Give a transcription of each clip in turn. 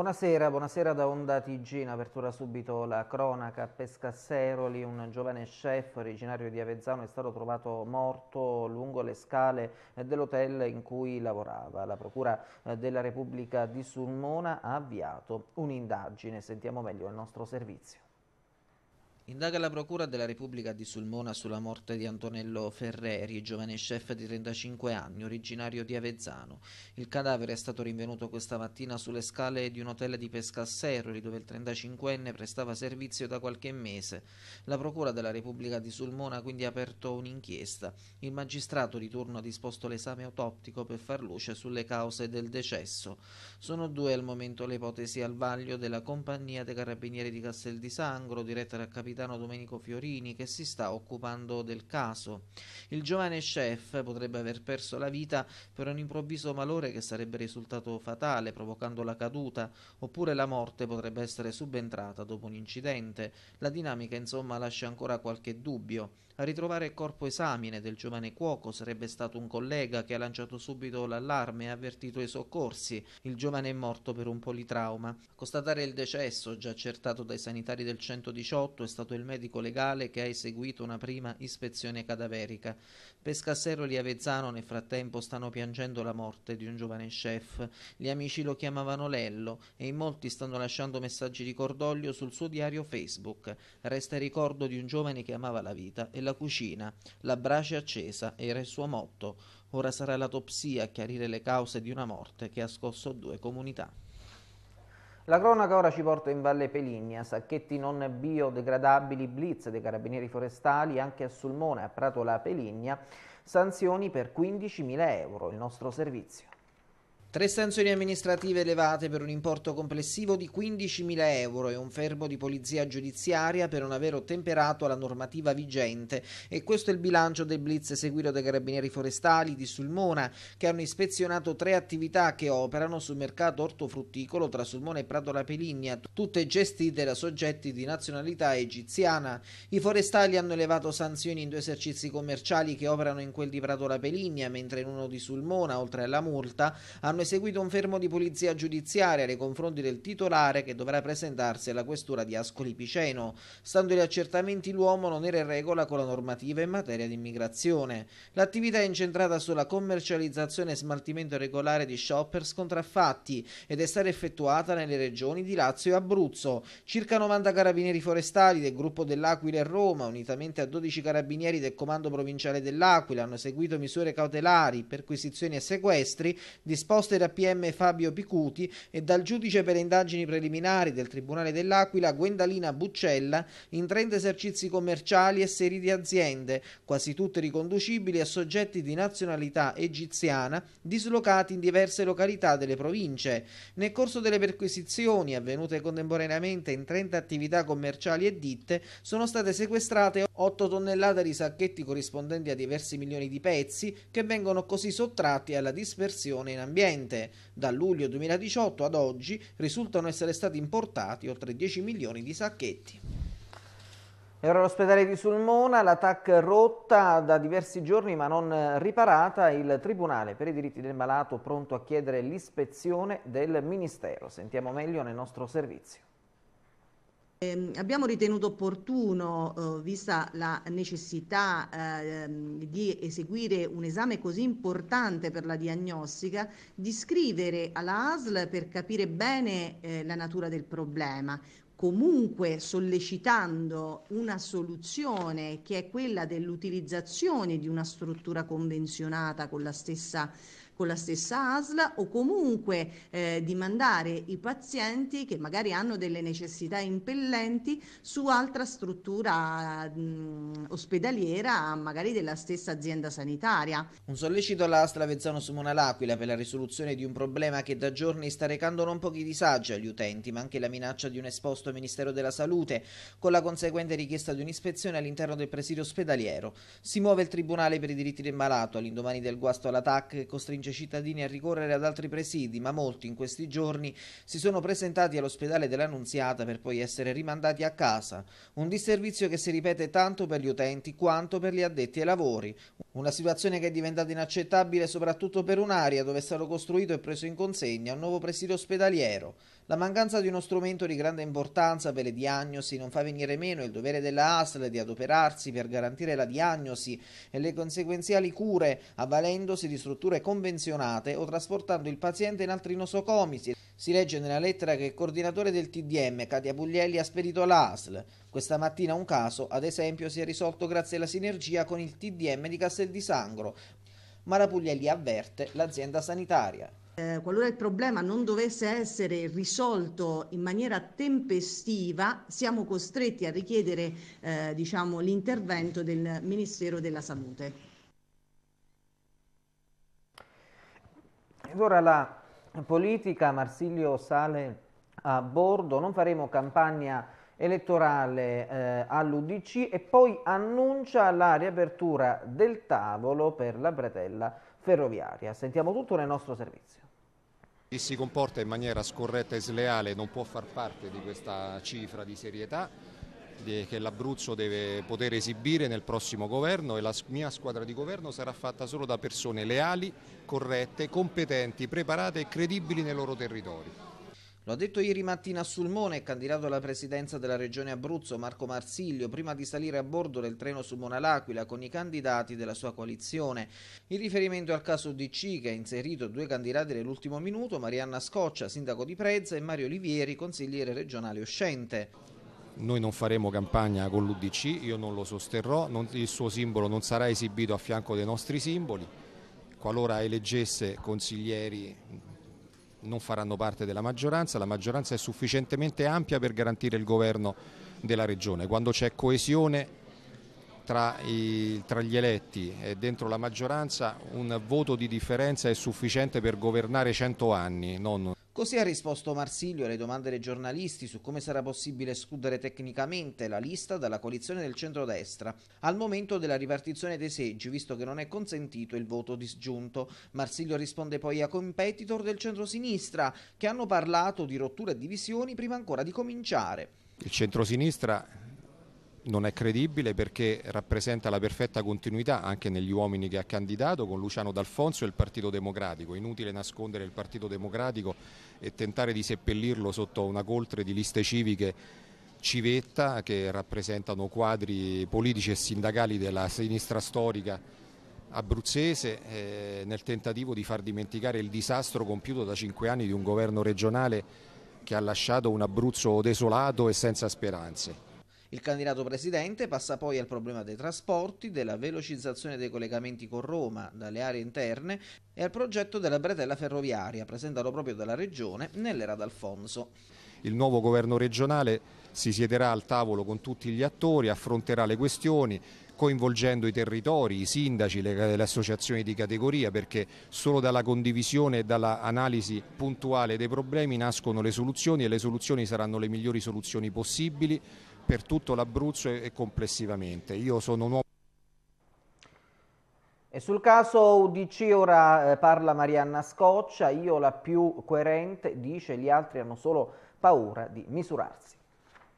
Buonasera, buonasera da Onda TG, in apertura subito la cronaca. A Pescasseroli un giovane chef originario di Avezzano è stato trovato morto lungo le scale dell'hotel in cui lavorava. La Procura eh, della Repubblica di Sulmona ha avviato un'indagine, sentiamo meglio il nostro servizio. Indaga la Procura della Repubblica di Sulmona sulla morte di Antonello Ferreri, giovane chef di 35 anni, originario di Avezzano. Il cadavere è stato rinvenuto questa mattina sulle scale di un hotel di Pesca a Pescasseroli, dove il 35enne prestava servizio da qualche mese. La Procura della Repubblica di Sulmona ha quindi aperto un'inchiesta. Il magistrato di turno ha disposto l'esame autoptico per far luce sulle cause del decesso. Sono due al momento le ipotesi al vaglio della Compagnia dei Carabinieri di Castel di Sangro, diretta alla Capitano capitano Domenico Fiorini che si sta occupando del caso. Il giovane chef potrebbe aver perso la vita per un improvviso malore che sarebbe risultato fatale provocando la caduta, oppure la morte potrebbe essere subentrata dopo un incidente. La dinamica insomma lascia ancora qualche dubbio. A ritrovare il corpo esamine del giovane cuoco sarebbe stato un collega che ha lanciato subito l'allarme e avvertito i soccorsi. Il giovane è morto per un politrauma. A constatare il decesso, già accertato dai sanitari del 118, è stato il medico legale che ha eseguito una prima ispezione cadaverica. Pescasseroli e Avezzano nel frattempo stanno piangendo la morte di un giovane chef. Gli amici lo chiamavano Lello e in molti stanno lasciando messaggi di cordoglio sul suo diario Facebook. Resta il ricordo di un giovane che amava la vita e la della cucina. La brace accesa era il suo motto. Ora sarà l'autopsia a chiarire le cause di una morte che ha scosso due comunità. La cronaca ora ci porta in Valle Peligna, sacchetti non biodegradabili, blitz dei carabinieri forestali anche a Sulmone, a Prato La Peligna, sanzioni per 15.000 euro, il nostro servizio. Tre sanzioni amministrative elevate per un importo complessivo di 15.000 euro e un fermo di polizia giudiziaria per non aver ottemperato alla normativa vigente. E questo è il bilancio del blitz eseguito dai carabinieri forestali di Sulmona, che hanno ispezionato tre attività che operano sul mercato ortofrutticolo tra Sulmona e Prato La Peligna, tutte gestite da soggetti di nazionalità egiziana. I forestali hanno elevato sanzioni in due esercizi commerciali che operano in quel di Prato La Peligna, mentre in uno di Sulmona, oltre alla multa, hanno hanno eseguito un fermo di polizia giudiziaria nei confronti del titolare che dovrà presentarsi alla questura di Ascoli Piceno. Stando agli accertamenti l'uomo non era in regola con la normativa in materia di immigrazione. L'attività è incentrata sulla commercializzazione e smaltimento regolare di shoppers contraffatti ed è stata effettuata nelle regioni di Lazio e Abruzzo. Circa 90 carabinieri forestali del gruppo dell'Aquila e Roma, unitamente a 12 carabinieri del comando provinciale dell'Aquila, hanno eseguito misure cautelari, perquisizioni e sequestri disposte proposte da PM Fabio Picuti e dal giudice per indagini preliminari del Tribunale dell'Aquila Gwendalina Buccella in 30 esercizi commerciali e serie di aziende, quasi tutte riconducibili a soggetti di nazionalità egiziana dislocati in diverse località delle province. Nel corso delle perquisizioni avvenute contemporaneamente in 30 attività commerciali e ditte sono state sequestrate 8 tonnellate di sacchetti corrispondenti a diversi milioni di pezzi che vengono così sottratti alla dispersione in ambiente. Solamente da luglio 2018 ad oggi risultano essere stati importati oltre 10 milioni di sacchetti. E ora l'ospedale di Sulmona, l'attack rotta da diversi giorni ma non riparata, il Tribunale per i diritti del malato pronto a chiedere l'ispezione del Ministero. Sentiamo meglio nel nostro servizio. Eh, abbiamo ritenuto opportuno, eh, vista la necessità eh, di eseguire un esame così importante per la diagnostica, di scrivere alla ASL per capire bene eh, la natura del problema comunque sollecitando una soluzione che è quella dell'utilizzazione di una struttura convenzionata con la stessa con la stessa ASL o comunque eh, di mandare i pazienti che magari hanno delle necessità impellenti su altra struttura mh, ospedaliera, magari della stessa azienda sanitaria. Un sollecito alla ASL Avezzano Simona L'Aquila per la risoluzione di un problema che da giorni sta recando non pochi disagi agli utenti, ma anche la minaccia di un esposto Ministero della Salute, con la conseguente richiesta di un'ispezione all'interno del presidio ospedaliero. Si muove il Tribunale per i diritti del malato all'indomani del guasto all'attacco che costringe spinge i cittadini a ricorrere ad altri presidi, ma molti in questi giorni si sono presentati all'ospedale dell'Annunziata per poi essere rimandati a casa. Un disservizio che si ripete tanto per gli utenti quanto per gli addetti ai lavori. Una situazione che è diventata inaccettabile soprattutto per un'area dove è stato costruito e preso in consegna un nuovo presidio ospedaliero. La mancanza di uno strumento di grande importanza per le diagnosi non fa venire meno il dovere della ASL di adoperarsi per garantire la diagnosi e le conseguenziali cure, avvalendosi di strutture convenzionate o trasportando il paziente in altri nosocomici. Si legge nella lettera che il coordinatore del TDM, Katia Puglielli, ha spedito alla Questa mattina un caso, ad esempio, si è risolto grazie alla sinergia con il TDM di Castel di Sangro. Mara Puglielli avverte l'azienda sanitaria. Eh, qualora il problema non dovesse essere risolto in maniera tempestiva, siamo costretti a richiedere eh, diciamo, l'intervento del Ministero della Salute. Ed ora la politica, Marsilio sale a bordo, non faremo campagna elettorale eh, all'Udc e poi annuncia la riapertura del tavolo per la bretella ferroviaria. Sentiamo tutto nel nostro servizio. Chi si comporta in maniera scorretta e sleale non può far parte di questa cifra di serietà che l'Abruzzo deve poter esibire nel prossimo governo e la mia squadra di governo sarà fatta solo da persone leali, corrette, competenti, preparate e credibili nei loro territori. Lo ha detto ieri mattina a Sulmone, candidato alla presidenza della regione Abruzzo, Marco Marsiglio, prima di salire a bordo del treno Sulmona L'Aquila con i candidati della sua coalizione. In riferimento al caso DC, che ha inserito due candidati nell'ultimo minuto, Marianna Scoccia, sindaco di Prezza, e Mario Olivieri, consigliere regionale uscente. Noi non faremo campagna con l'Udc, io non lo sosterrò, non, il suo simbolo non sarà esibito a fianco dei nostri simboli. Qualora eleggesse consiglieri non faranno parte della maggioranza, la maggioranza è sufficientemente ampia per garantire il governo della regione. Quando c'è coesione tra, i, tra, gli eletti e dentro la maggioranza un voto di differenza è sufficiente per governare 100 anni. Non... Così ha risposto Marsilio alle domande dei giornalisti su come sarà possibile escludere tecnicamente la lista dalla coalizione del centrodestra al momento della ripartizione dei seggi, visto che non è consentito il voto disgiunto. Marsilio risponde poi a competitor del centrosinistra, che hanno parlato di rottura e divisioni prima ancora di cominciare. Il centrosinistra non è credibile perché rappresenta la perfetta continuità anche negli uomini che ha candidato con Luciano D'Alfonso e il Partito Democratico. Inutile nascondere il Partito Democratico e tentare di seppellirlo sotto una coltre di liste civiche civetta che rappresentano quadri politici e sindacali della sinistra storica abruzzese eh, nel tentativo di far dimenticare il disastro compiuto da cinque anni di un governo regionale che ha lasciato un Abruzzo desolato e senza speranze. Il candidato presidente passa poi al problema dei trasporti, della velocizzazione dei collegamenti con Roma dalle aree interne e al progetto della bretella ferroviaria presentato proprio dalla Regione nell'era d'Alfonso. Il nuovo governo regionale si siederà al tavolo con tutti gli attori, affronterà le questioni, coinvolgendo i territori, i sindaci, le, le, associazioni di categoria, perché solo dalla condivisione e dall'analisi puntuale dei problemi nascono le soluzioni e le soluzioni saranno le migliori soluzioni possibili per tutto l'Abruzzo e complessivamente. Io sono un uomo e sul caso UDC ora eh, parla Marianna Scoccia, io la più coerente, dice gli altri hanno solo paura di misurarsi.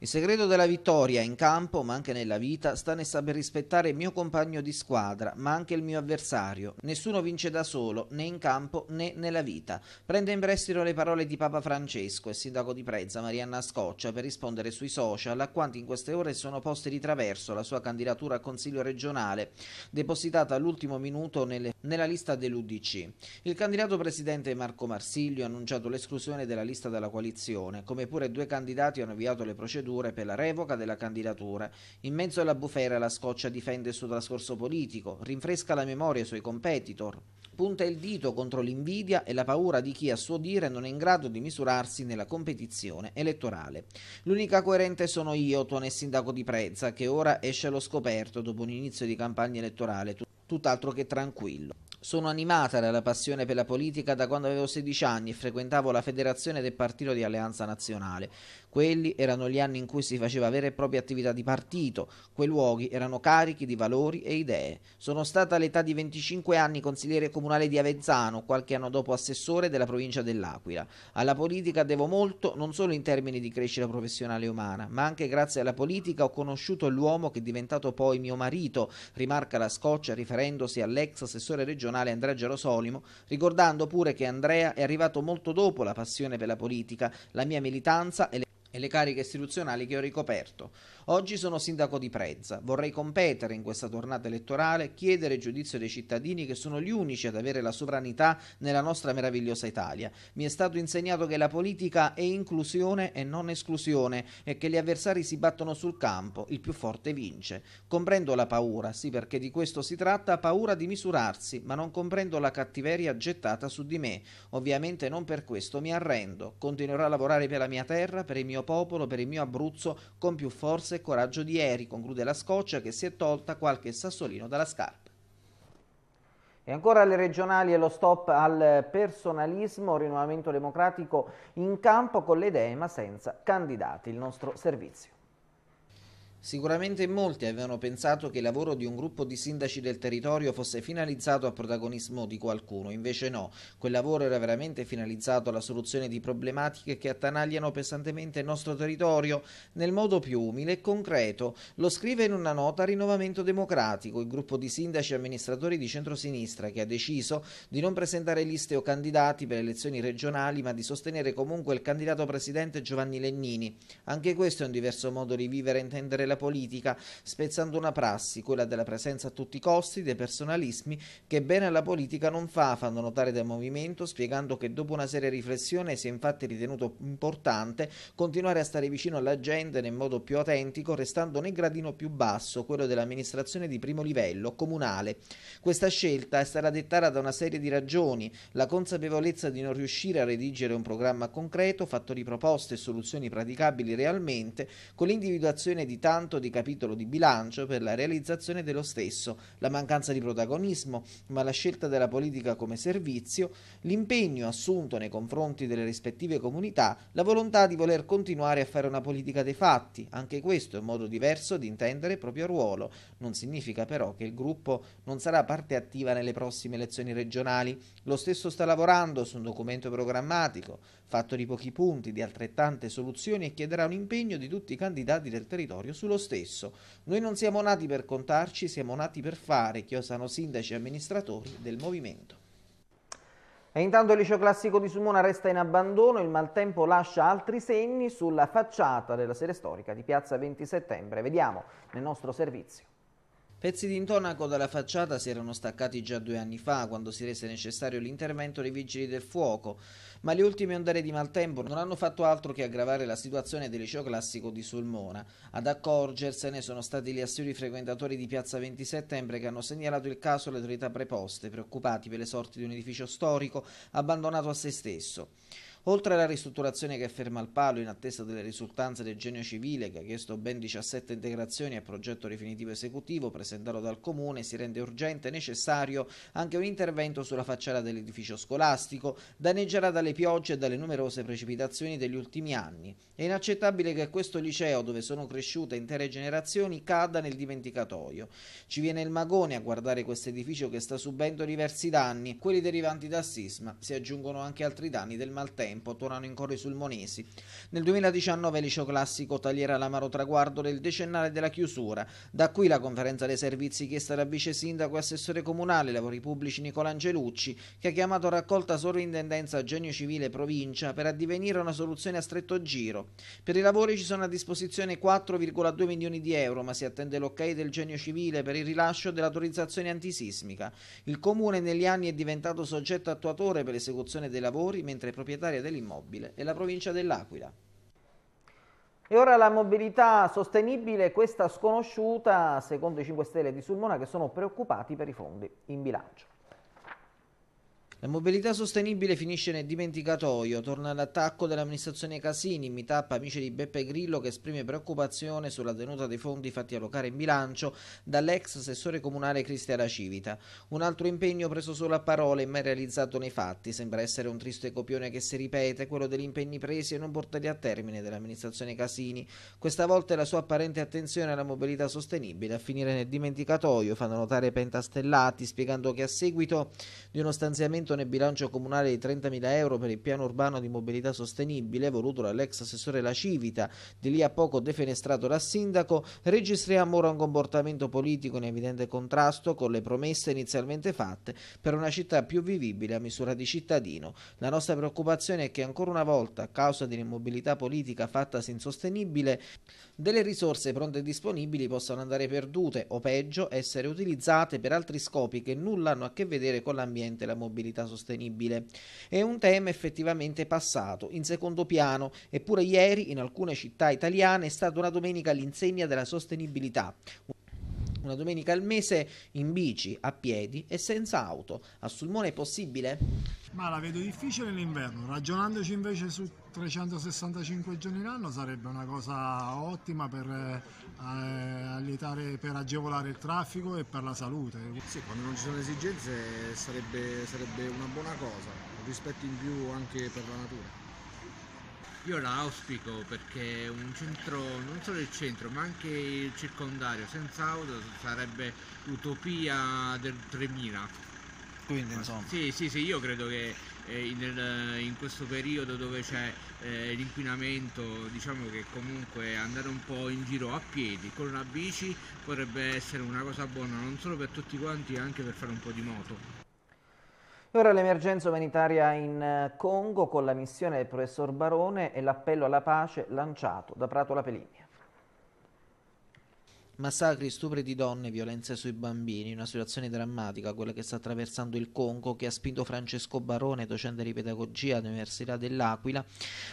Il segreto della vittoria in campo, ma anche nella vita, sta nel saper rispettare il mio compagno di squadra, ma anche il mio avversario. Nessuno vince da solo, né in campo né nella vita. Prende in prestito le parole di Papa Francesco e sindaco di Prezza Marianna Scoccia per rispondere sui social a quanti in queste ore sono posti di traverso la sua candidatura a Consiglio regionale, depositata all'ultimo minuto nelle, nella lista dell'UDC. Il candidato presidente Marco Marsiglio ha annunciato l'esclusione della lista dalla coalizione, come pure due candidati hanno avviato le procedure procedure per la revoca della candidatura. In mezzo alla bufera la scoccia difende il suo trascorso politico, rinfresca la memoria ai suoi competitor, punta il dito contro l'invidia e la paura di chi a suo dire non è in grado di misurarsi nella competizione elettorale. L'unica coerente sono io, tuone sindaco di Prezza, che ora esce allo scoperto dopo un inizio di campagna elettorale tutt'altro che tranquillo. Sono animata dalla passione per la politica da quando avevo 16 anni e frequentavo la federazione del partito di Alleanza Nazionale. Quelli erano gli anni in cui si faceva vera e propria attività di partito, quei luoghi erano carichi di valori e idee. Sono stata all'età di 25 anni consigliere comunale comunale di Avezzano, qualche anno dopo assessore della provincia dell'Aquila. Alla politica devo molto, non solo in termini di crescita professionale e umana, ma anche grazie alla politica ho conosciuto l'uomo che è diventato poi mio marito, rimarca la scoccia riferendosi all'ex assessore regionale Andrea Gerosolimo, ricordando pure che Andrea è arrivato molto dopo la passione per la politica, la mia militanza e le e le cariche istituzionali che ho ricoperto. Oggi sono sindaco di Prezza, vorrei competere in questa tornata elettorale, chiedere giudizio dei cittadini che sono gli unici ad avere la sovranità nella nostra meravigliosa Italia. Mi è stato insegnato che la politica è inclusione e non esclusione e che gli avversari si battono sul campo, il più forte vince. Comprendo la paura, sì perché di questo si tratta, paura di misurarsi, ma non comprendo la cattiveria gettata su di me. Ovviamente non per questo mi arrendo, continuerò a lavorare per la mia terra, per il mio mio popolo, per il mio Abruzzo, con più forza e coraggio di ieri, conclude la scoccia che si è tolta qualche sassolino dalla scarpa. E ancora le regionali e lo stop al personalismo, rinnovamento democratico in campo con le idee ma senza candidati, il nostro servizio. Sicuramente molti avevano pensato che il lavoro di un gruppo di sindaci del territorio fosse finalizzato a protagonismo di qualcuno, invece no, quel lavoro era veramente finalizzato alla soluzione di problematiche che attanagliano pesantemente il nostro territorio nel modo più umile e concreto. Lo scrive in una nota Rinnovamento Democratico, il gruppo di sindaci e amministratori di centrosinistra che ha deciso di non presentare liste o candidati per elezioni regionali, ma di sostenere comunque il candidato presidente Giovanni Lennini. Anche questo è un diverso modo di vivere e intendere la della politica, spezzando una prassi, quella della presenza a tutti i costi, dei personalismi, che bene alla politica non fa, fanno notare del movimento, spiegando che dopo una seria riflessione si è infatti ritenuto importante continuare a stare vicino alla gente nel modo più autentico, restando nel gradino più basso, quello dell'amministrazione di primo livello, comunale. Questa scelta è stata dettata da una serie di ragioni, la consapevolezza di non riuscire a redigere un programma concreto, fatto di proposte e soluzioni praticabili realmente, con l'individuazione di tanti tanto di capitolo di bilancio per la realizzazione dello stesso, la mancanza di protagonismo, ma la scelta della politica come servizio, l'impegno assunto nei confronti delle rispettive comunità, la volontà di voler continuare a fare una politica dei fatti. Anche questo è un modo diverso di intendere il proprio ruolo. Non significa però che il gruppo non sarà parte attiva nelle prossime elezioni regionali. Lo stesso sta lavorando su un documento programmatico, fatto di pochi punti, di altrettante soluzioni e chiederà un impegno di tutti i candidati del territorio sulla lo stesso. Noi non siamo nati per contarci, siamo nati per fare, chiosano sindaci e amministratori del movimento. E intanto il liceo classico di Sumona resta in abbandono, il maltempo lascia altri segni sulla facciata della sede storica di piazza 20 settembre. Vediamo nel nostro servizio. Pezzi di intonaco dalla facciata si erano staccati già due anni fa, quando si rese necessario l'intervento dei vigili del fuoco, ma le ultime ondate di maltempo non hanno fatto altro che aggravare la situazione del liceo classico di Sulmona. Ad accorgersene sono stati gli assuri frequentatori di Piazza 20 Settembre che hanno segnalato il caso alle autorità preposte, preoccupati per le sorti di un edificio storico abbandonato a se stesso. Oltre alla ristrutturazione che ferma il palo in attesa delle risultanze del genio civile che ha chiesto ben 17 integrazioni al progetto definitivo esecutivo presentato dal Comune, si rende urgente e necessario anche un intervento sulla facciata dell'edificio scolastico, danneggiata dalle piogge e dalle numerose precipitazioni degli ultimi anni. È inaccettabile che questo liceo, dove sono cresciute intere generazioni, cada nel dimenticatoio. Ci viene il magone a guardare questo edificio che sta subendo diversi danni, quelli derivanti dal sisma, si aggiungono anche altri danni del maltempo tempo, tornano in corso i sulmonesi. Nel 2019 il liceo classico taglierà l'amaro traguardo del decennale della chiusura, da qui la conferenza dei servizi chiesta dal vice sindaco e assessore comunale lavori pubblici Nicola Angelucci, che ha chiamato raccolta sovrintendenza Genio Civile Provincia per addivenire una soluzione a stretto giro. Per i lavori ci sono a disposizione 4,2 milioni di euro, ma si attende l'ok del Genio Civile per il rilascio dell'autorizzazione antisismica. Il comune negli anni è diventato soggetto attuatore per l'esecuzione dei lavori, mentre è proprietaria dell'immobile e la provincia dell'Aquila. E ora la mobilità sostenibile, questa sconosciuta, secondo i 5 Stelle di Sulmona, che sono preoccupati per i fondi in bilancio. La mobilità sostenibile finisce nel dimenticatoio, torna l'attacco dell'amministrazione Casini, mi tappa amici di Beppe Grillo che esprime preoccupazione sulla tenuta dei fondi fatti allocare in bilancio dall'ex assessore comunale Cristiana Civita. Un altro impegno preso solo a parole e mai realizzato nei fatti, sembra essere un triste copione che si ripete, quello degli impegni presi e non portati a termine dell'amministrazione Casini. Questa volta è la sua apparente attenzione alla mobilità sostenibile a finire nel dimenticatoio, fanno notare pentastellati, spiegando che a seguito di uno stanziamento stanziato nel bilancio comunale di 30.000 euro per il piano urbano di mobilità sostenibile voluto dall'ex assessore La Civita, di lì a poco defenestrato dal sindaco, registriamo ora un comportamento politico in evidente contrasto con le promesse inizialmente fatte per una città più vivibile a misura di cittadino. La nostra preoccupazione è che ancora una volta, a causa dell'immobilità politica fatta insostenibile, delle risorse pronte e disponibili possano andare perdute o peggio essere utilizzate per altri scopi che nulla hanno a che vedere con l'ambiente e la mobilità politica sostenibile. È un tema effettivamente passato in secondo piano, eppure ieri in alcune città italiane è stata una domenica l'insegna della sostenibilità, una domenica al mese in bici, a piedi e senza auto. A Sulmone è possibile? Ma la vedo difficile in inverno, ragionandoci invece su 365 giorni l'anno sarebbe una cosa ottima per, eh, allietare, per agevolare il traffico e per la salute. Sì, quando non ci sono esigenze sarebbe, sarebbe una buona cosa, un rispetto in più anche per la natura. Io l'auspico perché un centro, non solo il centro ma anche il circondario senza auto sarebbe utopia del 3000. Quindi insomma. Sì, sì, sì, io credo che eh, in questo periodo dove c'è eh, l'inquinamento, diciamo che comunque andare un po' in giro a piedi con una bici potrebbe essere una cosa buona non solo per tutti quanti, anche per fare un po' di moto. Ora l'emergenza umanitaria in eh, Congo con la missione del professor Barone e l'appello alla pace lanciato da Prato La Peligna. Massacri, stupri di donne, violenze sui bambini, una situazione drammatica, quella che sta attraversando il Congo, che ha spinto Francesco Barone, docente di pedagogia all'Università dell'Aquila,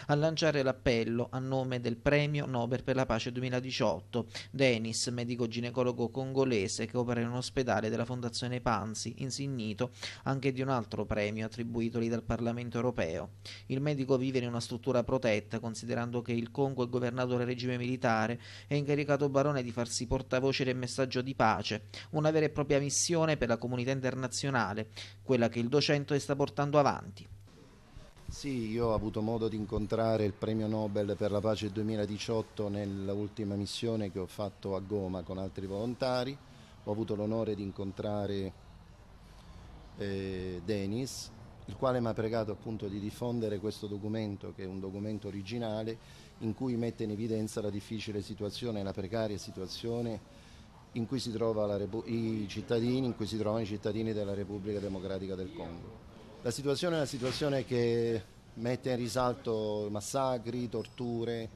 a lanciare l'appello a nome del Premio Nobel per la Pace 2018. Denis, medico ginecologo congolese che opera in un ospedale della Fondazione Panzi, insignito anche di un altro premio attribuitogli dal Parlamento europeo. Il medico vive in una struttura protetta, considerando che il Congo è governato dal regime militare, e ha incaricato Barone di farsi portare portavoce del messaggio di pace, una vera e propria missione per la comunità internazionale, quella che il docente sta portando avanti. Sì, io ho avuto modo di incontrare il premio Nobel per la pace 2018 nell'ultima missione che ho fatto a Goma con altri volontari. Ho avuto l'onore di incontrare eh, Denis, il quale mi ha pregato appunto di diffondere questo documento, che è un documento originale in cui mette in evidenza la difficile situazione, la precaria situazione in cui si i cittadini, in cui si trovano i cittadini della Repubblica Democratica del Congo. La situazione è una situazione che mette in risalto massacri, torture,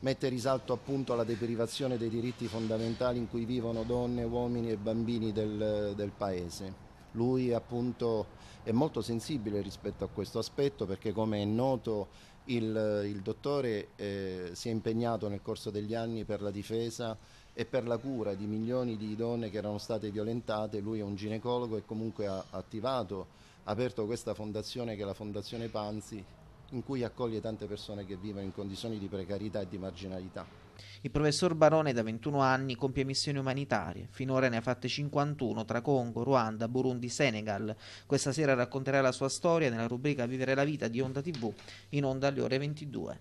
mette in risalto appunto la deprivazione dei diritti fondamentali in cui vivono donne, uomini e bambini del, del paese. Lui appunto è molto sensibile rispetto a questo aspetto perché come è noto il, il dottore eh, si è impegnato nel corso degli anni per la difesa e per la cura di milioni di donne che erano state violentate, lui è un ginecologo e comunque ha attivato, ha aperto questa fondazione che è la Fondazione Panzi, in cui accoglie tante persone che vivono in condizioni di precarietà e di marginalità. Il professor Barone da 21 anni compie missioni umanitarie, finora ne ha fatte 51 tra Congo, Ruanda, Burundi, Senegal. Questa sera racconterà la sua storia nella rubrica Vivere la vita di Onda TV in onda alle ore 22.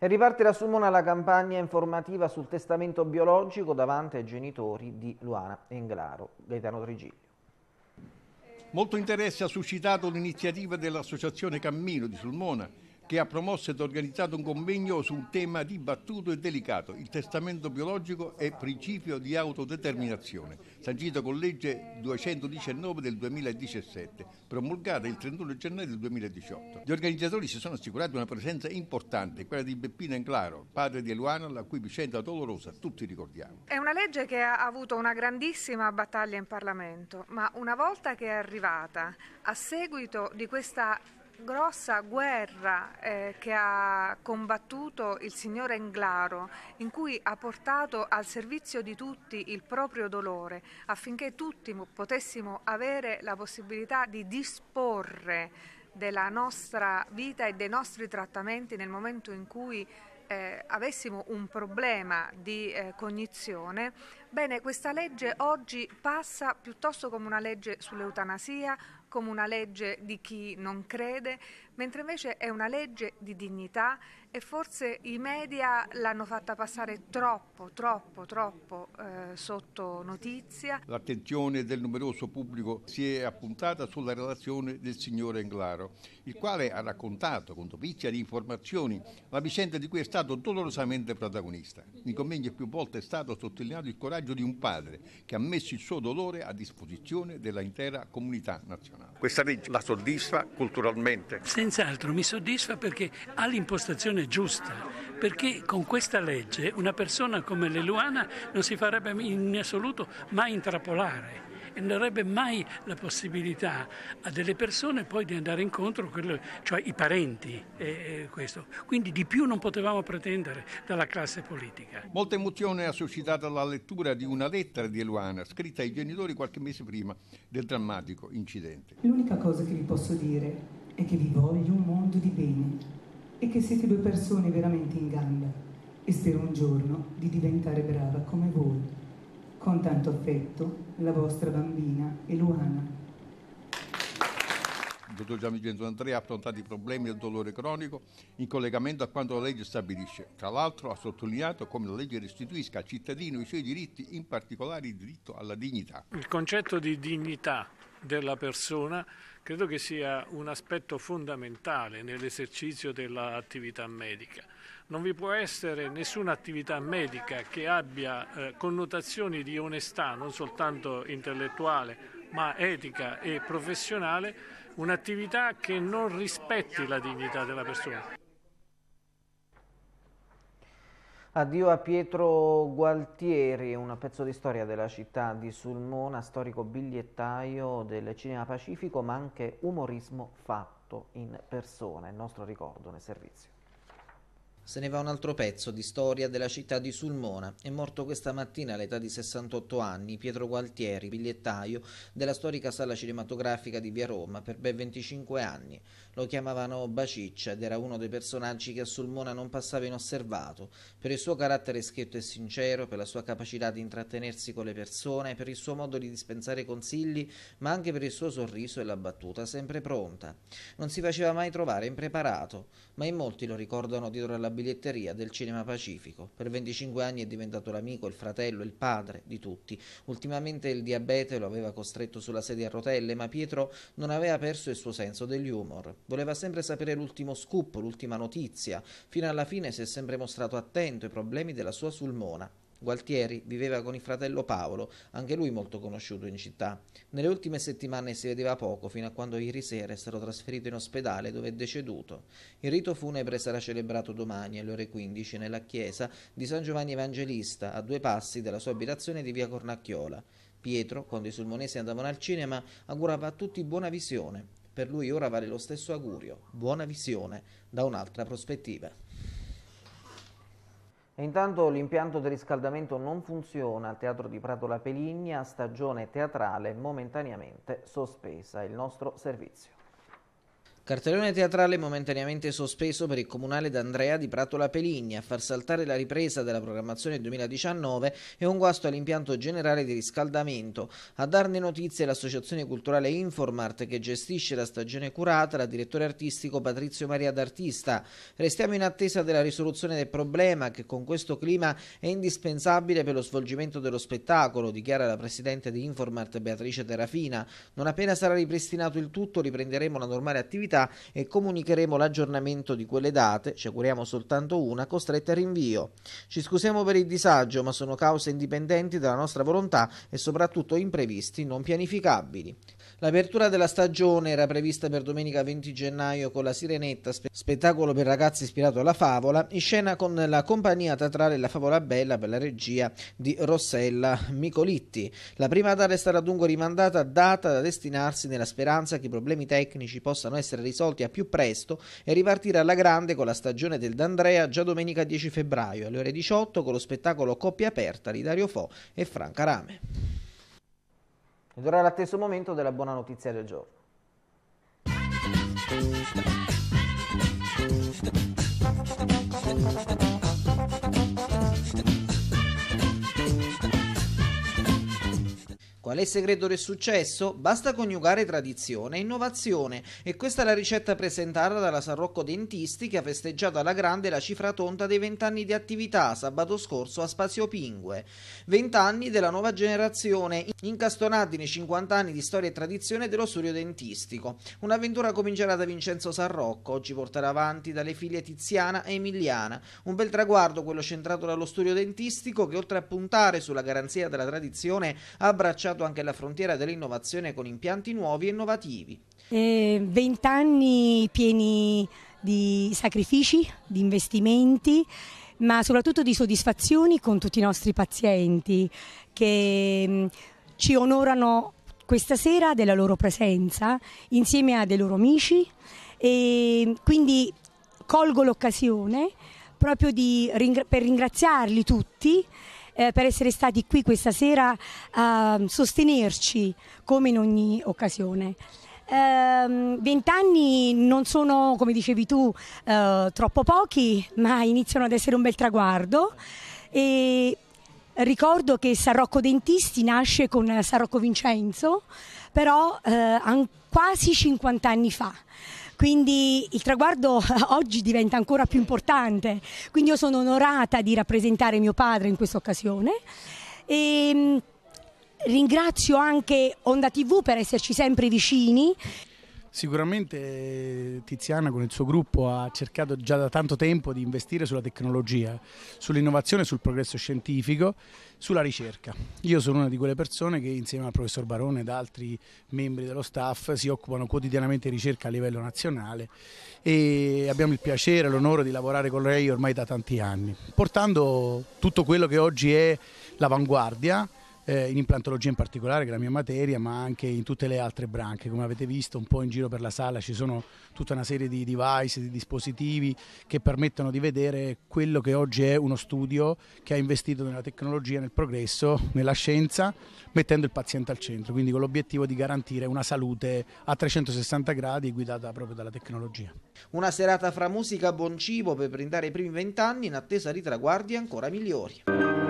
E riparte da Sulmona la campagna informativa sul testamento biologico davanti ai genitori di Luana Englaro. Gaetano Trigiglio. Molto interesse ha suscitato l'iniziativa dell'Associazione Cammino di Sulmona che ha promosso ed organizzato un convegno su un tema dibattuto e delicato, il testamento biologico e principio di autodeterminazione, sancito con legge 219 del 2017, promulgata il 31 gennaio del 2018. Gli organizzatori si sono assicurati una presenza importante, quella di Beppino Enclaro, padre di Eluana, la cui vicenda dolorosa tutti ricordiamo. È una legge che ha avuto una grandissima battaglia in Parlamento, ma una volta che è arrivata, a seguito di questa grossa guerra eh, che ha combattuto il signor Englaro, in cui ha portato al servizio di tutti il proprio dolore, affinché tutti potessimo avere la possibilità di disporre della nostra vita e dei nostri trattamenti nel momento in cui eh, avessimo un problema di eh, cognizione, bene, questa legge oggi passa piuttosto come una legge sull'eutanasia, come una legge di chi non crede, mentre invece è una legge di dignità e forse i media l'hanno fatta passare troppo, troppo, troppo eh, sotto notizia. L'attenzione del numeroso pubblico si è appuntata sulla relazione del signore Englaro, il quale ha raccontato con dovizia di informazioni la vicenda di cui è stato dolorosamente protagonista. In convegno più volte è stato sottolineato il coraggio di un padre che ha messo il suo dolore a disposizione dell'intera comunità nazionale. Questa legge la soddisfa culturalmente? Senz'altro mi soddisfa perché ha l'impostazione decisione giusta, perché con questa legge una persona come Leluana non si farebbe in assoluto mai intrappolare e non avrebbe mai la possibilità a delle persone poi di andare incontro, cioè i parenti. Eh, eh Quindi di più non potevamo pretendere dalla classe politica. Molta emozione ha suscitato la lettura di una lettera di Eluana scritta ai genitori qualche mese prima del drammatico incidente. L'unica cosa che vi posso dire è che vi voglio un mondo di bene e che siete due persone veramente in gamba e spero un giorno di diventare brava come voi. Con tanto affetto, la vostra bambina Eluana. Il dottor Gianni Andrea ha affrontato i problemi del dolore cronico in collegamento a quanto la legge stabilisce. Tra l'altro ha sottolineato come la legge restituisca al cittadino i suoi diritti, in particolare il diritto alla dignità. Il concetto di dignità della persona credo che sia un aspetto fondamentale nell'esercizio dell'attività medica. Non vi può essere nessuna attività medica che abbia eh, connotazioni di onestà, non soltanto intellettuale, ma etica e professionale, un'attività che non rispetti la dignità della persona. Addio a Pietro Gualtieri, un pezzo di storia della città di Sulmona, storico bigliettaio del cinema pacifico, ma anche umorismo fatto in persona. Il nostro ricordo nel servizio. Se ne va un altro pezzo di storia della città di Sulmona. È morto questa mattina all'età di 68 anni Pietro Gualtieri, bigliettaio della storica sala cinematografica di Via Roma per ben 25 anni. Lo chiamavano Baciccia ed era uno dei personaggi che a Sulmona non passava inosservato, per il suo carattere schietto e sincero, per la sua capacità di intrattenersi con le persone, per il suo modo di dispensare consigli, ma anche per il suo sorriso e la battuta sempre pronta. Non si faceva mai trovare impreparato ma in molti lo ricordano dietro alla biglietteria del Cinema Pacifico. Per 25 anni è diventato l'amico, il fratello, il padre di tutti. Ultimamente il diabete lo aveva costretto sulla sedia a rotelle, ma Pietro non aveva perso il suo senso degli humor. Voleva sempre sapere l'ultimo scoop, l'ultima notizia. Fino alla fine si è sempre mostrato attento ai problemi della sua sulmona. Gualtieri viveva con il fratello Paolo, anche lui molto conosciuto in città. Nelle ultime settimane si vedeva poco, fino a quando ieri sera è stato trasferito in ospedale dove è deceduto. Il rito funebre sarà celebrato domani alle ore 15 nella chiesa di San Giovanni Evangelista, a due passi dalla sua abitazione di via Cornacchiola. Pietro, quando i sulmonesi andavano al cinema, augurava a tutti buona visione. Per lui ora vale lo stesso augurio, buona visione, da un'altra prospettiva. E intanto l'impianto del riscaldamento non funziona al Teatro di Prato La Peligna, stagione teatrale momentaneamente sospesa. Il nostro servizio. Cartellone teatrale momentaneamente sospeso per il comunale d'Andrea di Pratola Peligni a far saltare la ripresa della programmazione 2019 e un guasto all'impianto generale di riscaldamento. A darne notizie l'associazione culturale Informart che gestisce la stagione curata la direttore artistico Patrizio Maria d'Artista. Restiamo in attesa della risoluzione del problema che con questo clima è indispensabile per lo svolgimento dello spettacolo, dichiara la presidente di Informart Beatrice Terrafina. Non appena sarà ripristinato il tutto riprenderemo la normale attività sanità e comunicheremo l'aggiornamento di quelle date, ci auguriamo soltanto una, costrette a rinvio. Ci scusiamo per il disagio, ma sono cause indipendenti dalla nostra volontà e soprattutto imprevisti non pianificabili. L'apertura della stagione era prevista per domenica 20 gennaio con la Sirenetta, spettacolo per ragazzi ispirato alla favola, in scena con la compagnia teatrale La Favola Bella per la regia di Rossella Micolitti. La prima data è stata dunque rimandata a data da destinarsi nella speranza che i problemi tecnici possano essere risolti a più presto e ripartire alla grande con la stagione del D'Andrea già domenica 10 febbraio alle ore 18 con lo spettacolo Coppia Aperta di Dario Fo e Franca Rame. Ed ora è l'atteso momento della buona notizia del giorno. Thank you. Qual è il segreto del successo? Basta coniugare tradizione e innovazione e questa è la ricetta presentata dalla San Rocco Dentisti che ha festeggiato alla grande la cifra tonta dei vent'anni di attività sabato scorso a Spazio Pingue. Vent'anni della nuova generazione, incastonati nei 50 anni di storia e tradizione dello studio dentistico. Un'avventura comincerà da Vincenzo San Rocco, oggi portata avanti dalle figlie Tiziana e Emiliana. Un bel traguardo quello centrato dallo studio dentistico che oltre a puntare sulla garanzia della tradizione ha abbracciato attraversato anche la frontiera dell'innovazione con impianti nuovi e innovativi. Eh, vent'anni eh, pieni di sacrifici, di investimenti, ma soprattutto di soddisfazioni con tutti i nostri pazienti che mm, ci onorano questa sera della loro presenza insieme a dei loro amici e mm, quindi colgo l'occasione proprio ringra per ringraziarli tutti eh, per essere stati qui questa sera a sostenerci come in ogni occasione. Ehm, vent'anni eh, non sono, come dicevi tu, eh, troppo pochi, ma iniziano ad essere un bel traguardo. E ricordo che Sarrocco Dentisti nasce con Sarrocco Vincenzo, però eh, quasi 50 anni fa quindi il traguardo oggi diventa ancora più importante, quindi io sono onorata di rappresentare mio padre in questa occasione. E, ehm, Ringrazio anche Onda TV per esserci sempre vicini Sicuramente eh, Tiziana con il suo gruppo ha cercato già da tanto tempo di investire sulla tecnologia, sull'innovazione, sul progresso scientifico, sulla ricerca. Io sono una di quelle persone che insieme al professor Barone ed altri membri dello staff si occupano quotidianamente di ricerca a livello nazionale e abbiamo il piacere e l'onore di lavorare con lei ormai da tanti anni, portando tutto quello che oggi è l'avanguardia eh, in implantologia in particolare, che è la mia materia, ma anche in tutte le altre branche. Come avete visto, un po' in giro per la sala ci sono tutta una serie di device, di dispositivi che permettono di vedere quello che oggi è uno studio che ha investito nella tecnologia, nel progresso, nella scienza, mettendo il paziente al centro, quindi con l'obiettivo di garantire una salute a 360 gradi guidata proprio dalla tecnologia. Una serata fra musica, e buon cibo per brindare i primi vent'anni in attesa di traguardi ancora migliori.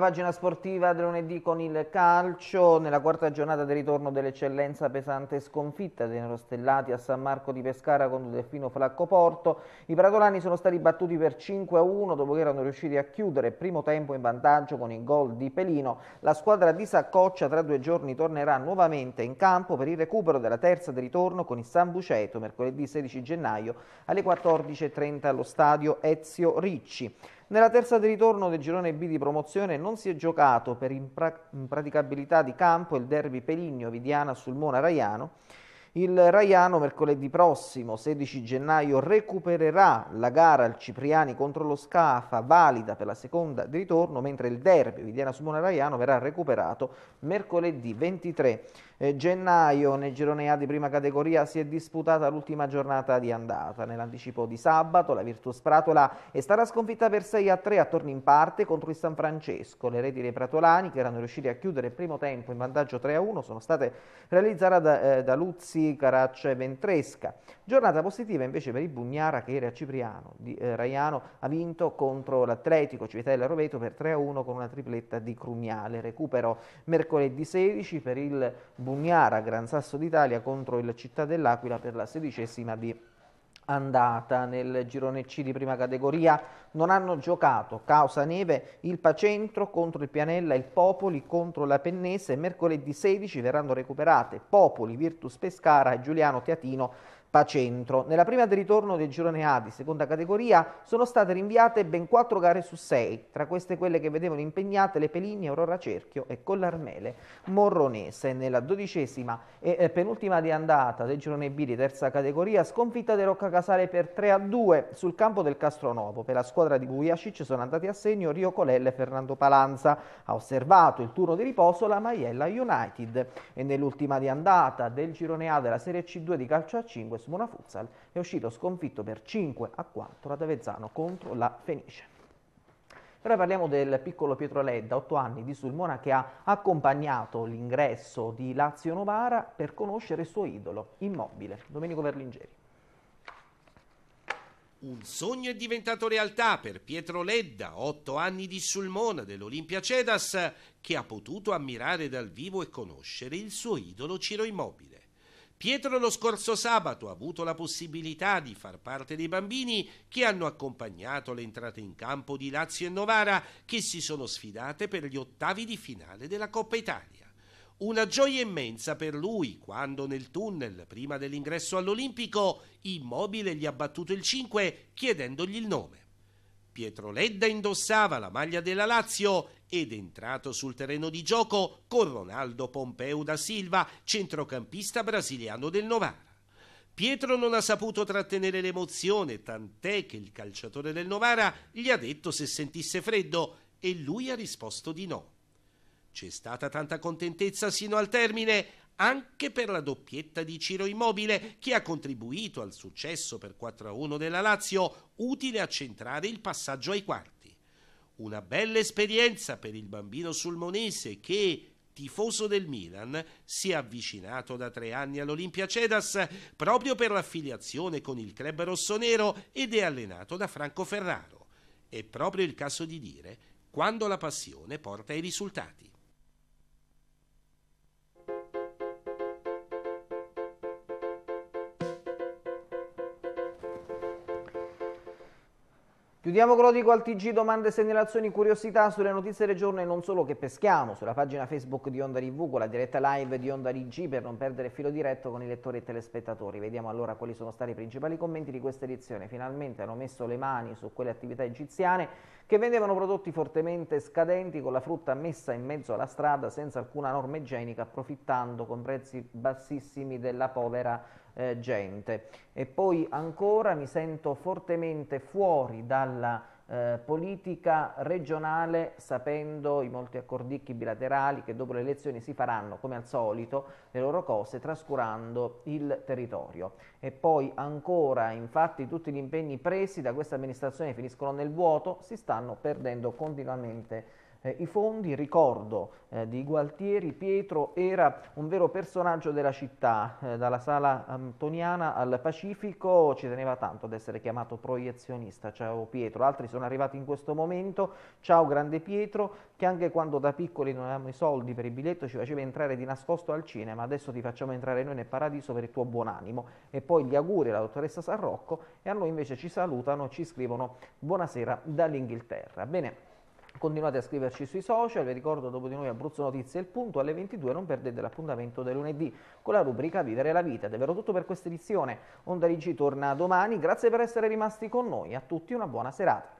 pagina sportiva del lunedì con il calcio, nella quarta giornata del ritorno dell'eccellenza pesante sconfitta dei Nerostellati a San Marco di Pescara con Delfino Flacco Porto, i pratolani sono stati battuti per 5-1 dopo che erano riusciti a chiudere primo tempo in vantaggio con il gol di Pelino. La squadra di Saccoccia tra due giorni tornerà nuovamente in campo per il recupero della terza di ritorno con il San Buceto mercoledì 16 gennaio alle 14.30 allo stadio Ezio Ricci. Nella terza di ritorno del girone B di promozione non si è giocato per impra impraticabilità di campo il derby Peligno-Vidiana sul Mona-Raiano. Il Raiano mercoledì prossimo, 16 gennaio, recupererà la gara al Cipriani contro lo Scafa, valida per la seconda di ritorno, mentre il derby Vidiana sul Mona-Raiano verrà recuperato mercoledì 23 eh, gennaio nel girone A di prima categoria si è disputata l'ultima giornata di andata. Nell'anticipo di sabato la Virtus Pratola è stata sconfitta per 6 a 3 a torni in parte contro il San Francesco. Le reti dei Pratolani che erano riusciti a chiudere il primo tempo in vantaggio 3 a 1 sono state realizzate da, eh, da Luzzi, Caraccia e Ventresca. Giornata positiva invece per il Bugnara che era Cipriano di eh, Raiano ha vinto contro l'Atletico Civitella Roveto per 3 a 1 con una tripletta di Crugnale. Recupero mercoledì 16 per il Bugnara Bugnara, Gran Sasso d'Italia contro il Città dell'Aquila per la sedicesima di andata nel girone C di prima categoria non hanno giocato causa neve il Pacentro contro il Pianella il Popoli contro la Pennese mercoledì 16 verranno recuperate Popoli, Virtus Pescara e Giuliano Teatino Pacentro. Nella prima di ritorno del girone A di seconda categoria sono state rinviate ben quattro gare su sei, tra queste quelle che vedevano impegnate le Peligne, Aurora Cerchio e Collarmele Morronese. Nella dodicesima e eh, penultima di andata del girone B di terza categoria sconfitta di Rocca Casale per 3 a 2 sul campo del Castronovo. Per la squadra di Bujacic sono andati a segno Rio Colelle e Fernando Palanza. Ha osservato il turno di riposo la Maiella United e nell'ultima di andata del girone A della Serie C2 di calcio a 5 Mona Futsal è uscito sconfitto per 5 a 4 ad Avezzano contro la Fenice. Ora parliamo del piccolo Pietro Ledda, 8 anni, di Sulmona, che ha accompagnato l'ingresso di Lazio Novara per conoscere il suo idolo, immobile, Domenico Verlingeri. Un sogno è diventato realtà per Pietro Ledda, 8 anni di Sulmona dell'Olimpia Cedas, che ha potuto ammirare dal vivo e conoscere il suo idolo Ciro Immobile. Pietro lo scorso sabato ha avuto la possibilità di far parte dei bambini che hanno accompagnato le entrate in campo di Lazio e Novara che si sono sfidate per gli ottavi di finale della Coppa Italia. Una gioia immensa per lui quando nel tunnel, prima dell'ingresso all'Olimpico, Immobile gli ha battuto il 5 chiedendogli il nome. Pietro Ledda indossava la maglia della Lazio ed è entrato sul terreno di gioco con Ronaldo Pompeu da Silva, centrocampista brasiliano del Novara. Pietro non ha saputo trattenere l'emozione, tant'è che il calciatore del Novara gli ha detto se sentisse freddo e lui ha risposto di no. C'è stata tanta contentezza sino al termine, anche per la doppietta di Ciro Immobile, che ha contribuito al successo per 4-1 della Lazio, utile a centrare il passaggio ai quarti. Una bella esperienza per il bambino sulmonese che, tifoso del Milan, si è avvicinato da tre anni all'Olimpia Cedas proprio per l'affiliazione con il club rossonero ed è allenato da Franco Ferraro. È proprio il caso di dire quando la passione porta ai risultati. Chiudiamo con l'Odico dico al TG, domande, segnalazioni, curiosità sulle notizie del giorno e non solo che peschiamo sulla pagina Facebook di Onda TV con la diretta live di Onda RG per non perdere filo diretto con i lettori e telespettatori. Vediamo allora quali sono stati i principali commenti di questa edizione. Finalmente hanno messo le mani su quelle attività egiziane che vendevano prodotti fortemente scadenti con la frutta messa in mezzo alla strada senza alcuna norma igienica, approfittando con prezzi bassissimi della povera eh, gente. E poi ancora mi sento fortemente fuori dalla eh, politica regionale sapendo i molti accordicchi bilaterali che dopo le elezioni si faranno come al solito le loro cose trascurando il territorio e poi ancora infatti tutti gli impegni presi da questa amministrazione finiscono nel vuoto si stanno perdendo continuamente eh, i fondi. Ricordo eh, di Gualtieri, Pietro era un vero personaggio della città, eh, dalla sala antoniana al Pacifico, ci teneva tanto ad essere chiamato proiezionista, ciao Pietro, altri sono arrivati in questo momento, ciao grande Pietro, che anche quando da piccoli non avevamo i soldi per il biglietto ci faceva entrare di nascosto al cinema, adesso ti facciamo entrare noi nel paradiso per il tuo buon animo. E poi gli auguri alla dottoressa San Rocco e a noi invece ci salutano, ci scrivono buonasera dall'Inghilterra. Bene. Continuate a scriverci sui social, vi ricordo dopo di noi Abruzzo Notizie il punto, alle 22 non perdete l'appuntamento del lunedì con la rubrica Vivere la vita. Ed è vero tutto per questa edizione, Onda Rigi torna domani, grazie per essere rimasti con noi, a tutti una buona serata.